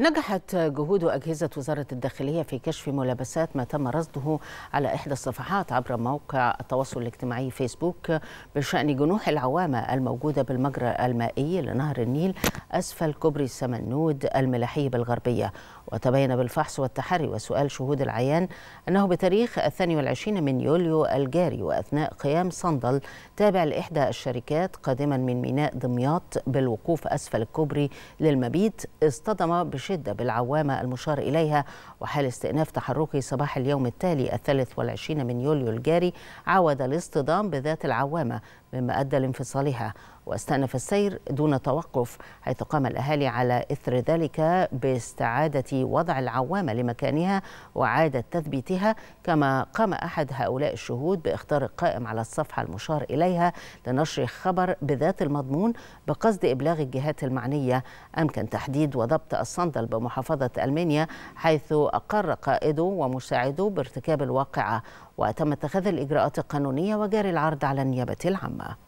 نجحت جهود أجهزة وزارة الداخلية في كشف ملابسات ما تم رصده على إحدى الصفحات عبر موقع التواصل الاجتماعي فيسبوك بشأن جنوح العوامة الموجودة بالمجرى المائي لنهر النيل أسفل كوبري سمنود الملاحي بالغربية وتبين بالفحص والتحري وسؤال شهود العيان أنه بتاريخ 22 من يوليو الجاري وأثناء قيام صندل تابع لإحدى الشركات قادما من ميناء دمياط بالوقوف أسفل الكوبري للمبيت اصطدم بشدة بالعوامة المشار إليها وحال استئناف تحركه صباح اليوم التالي الثالث والعشرين من يوليو الجاري عود الاصطدام بذات العوامة مما أدى لانفصالها واستأنف السير دون توقف حيث قام الأهالي على إثر ذلك باستعادة وضع العوامة لمكانها وإعادة تثبيتها كما قام أحد هؤلاء الشهود بإختار القائم على الصفحة المشار إليها لنشر خبر بذات المضمون بقصد إبلاغ الجهات المعنية أمكن تحديد وضبط الصندل بمحافظة ألمانيا حيث أقر قائده ومساعده بارتكاب الواقعة وتم اتخاذ الإجراءات القانونية وجاري العرض على النيابة العامة